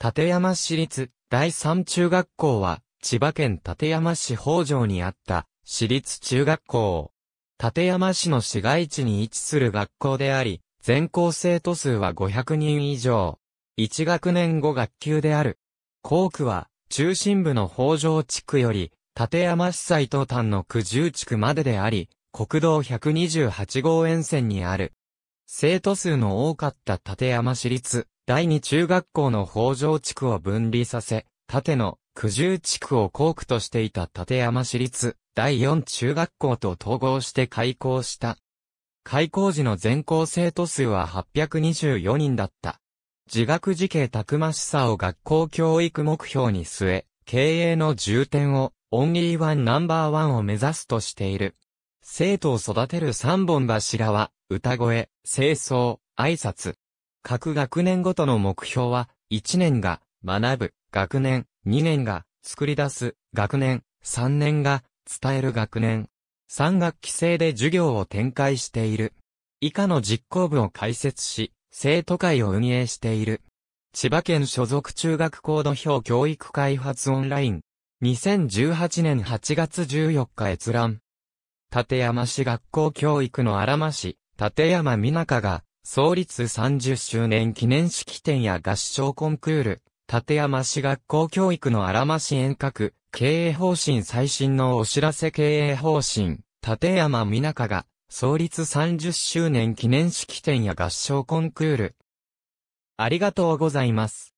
立山市立第三中学校は、千葉県立山市北条にあった、市立中学校。立山市の市街地に位置する学校であり、全校生徒数は500人以上。1学年5学級である。校区は、中心部の北条地区より、立山市最東端の九十地区までであり、国道128号沿線にある。生徒数の多かった立山市立第二中学校の北条地区を分離させ、縦の九十地区を校区としていた立山市立第四中学校と統合して開校した。開校時の全校生徒数は824人だった。自学自警たくましさを学校教育目標に据え、経営の重点をオンリーワンナンバーワンを目指すとしている。生徒を育てる三本柱は、歌声、清掃、挨拶。各学年ごとの目標は、1年が学ぶ学年、2年が作り出す学年、3年が伝える学年。3学期制で授業を展開している。以下の実行部を開設し、生徒会を運営している。千葉県所属中学校土俵教育開発オンライン。2018年8月14日閲覧。立山市学校教育の荒間市、立山美中が創立30周年記念式典や合唱コンクール、立山市学校教育の荒間市遠隔、経営方針最新のお知らせ経営方針、立山みなかが、創立30周年記念式典や合唱コンクール。ありがとうございます。